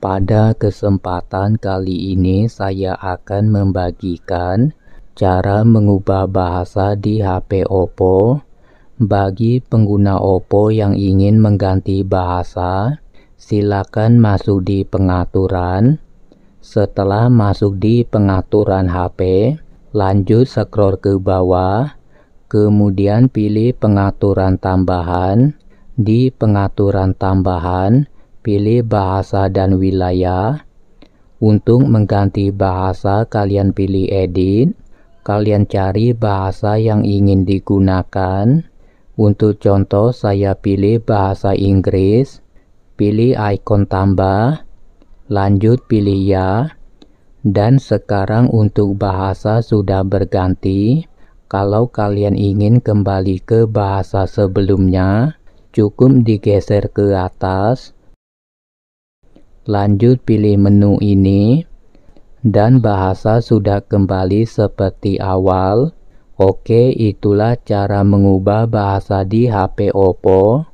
Pada kesempatan kali ini saya akan membagikan cara mengubah bahasa di HP Oppo bagi pengguna Oppo yang ingin mengganti bahasa silakan masuk di pengaturan setelah masuk di pengaturan HP lanjut scroll ke bawah kemudian pilih pengaturan tambahan di pengaturan tambahan Pilih bahasa dan wilayah. Untuk mengganti bahasa, kalian pilih edit. Kalian cari bahasa yang ingin digunakan. Untuk contoh, saya pilih bahasa Inggris. Pilih ikon tambah. Lanjut pilih ya. Dan sekarang untuk bahasa sudah berganti. Kalau kalian ingin kembali ke bahasa sebelumnya, cukup digeser ke atas Lanjut pilih menu ini dan bahasa sudah kembali seperti awal. Oke, itulah cara mengubah bahasa di HP Oppo.